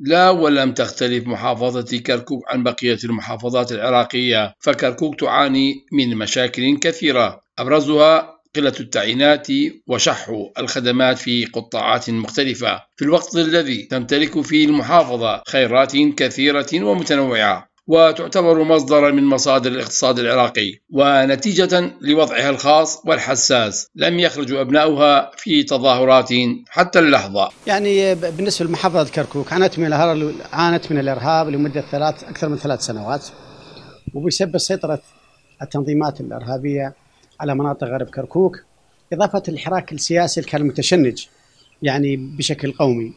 لا ولم تختلف محافظة كركوك عن بقية المحافظات العراقية فكركوك تعاني من مشاكل كثيرة أبرزها قلة التعيينات وشح الخدمات في قطاعات مختلفة في الوقت الذي تمتلك فيه المحافظة خيرات كثيرة ومتنوعة وتعتبر مصدرا من مصادر الاقتصاد العراقي ونتيجة لوضعها الخاص والحساس لم يخرج أبناؤها في تظاهرات حتى اللحظة يعني بالنسبة لمحافظة كركوك عانت من عانت من الإرهاب لمدة ثلاث أكثر من ثلاث سنوات وبسبب سيطرة التنظيمات الإرهابية على مناطق غرب كركوك إضافة الحراك السياسي كان متشنج يعني بشكل قومي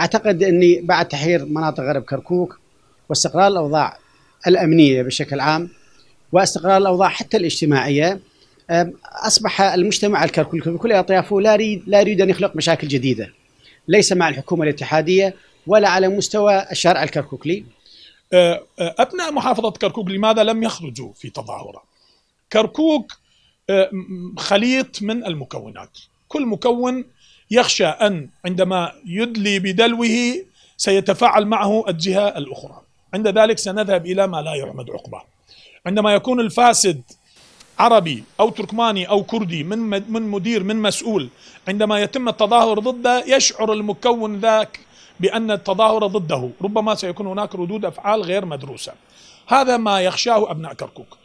أعتقد أني بعد تحرير مناطق غرب كركوك واستقرار الاوضاع الأمنية بشكل عام واستقرار الأوضاع حتى الاجتماعية أصبح المجتمع الكركل بكل أطيافه لا يريد, لا يريد أن يخلق مشاكل جديدة ليس مع الحكومة الاتحادية ولا على مستوى الشارع الكركوكلي أبناء أه، أه، محافظة كركوك لماذا لم يخرجوا في تظاهرة كركوك أه، خليط من المكونات كل مكون يخشى أن عندما يدلي بدلوه سيتفاعل معه الجهة الأخرى عند ذلك سنذهب إلى ما لا يحمد عقبه عندما يكون الفاسد عربي أو تركماني أو كردي من من مدير من مسؤول عندما يتم التظاهر ضده يشعر المكون ذاك بأن التظاهر ضده ربما سيكون هناك ردود أفعال غير مدروسة هذا ما يخشاه أبناء كركوك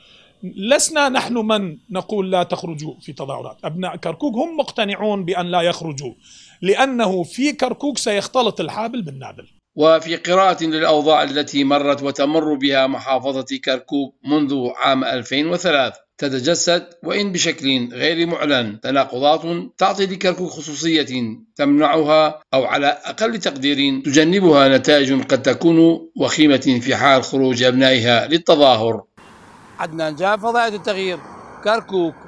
لسنا نحن من نقول لا تخرجوا في تظاهرات أبناء كركوك هم مقتنعون بأن لا يخرجوا لأنه في كركوك سيختلط الحابل بالنابل وفي قراءة للأوضاع التي مرت وتمر بها محافظة كركوك منذ عام 2003 تتجسد وإن بشكل غير معلن تناقضات تعطي لكركوك خصوصية تمنعها أو على أقل تقدير تجنبها نتائج قد تكون وخيمة في حال خروج أبنائها للتظاهر عدنان جاء فضائية التغيير كركوك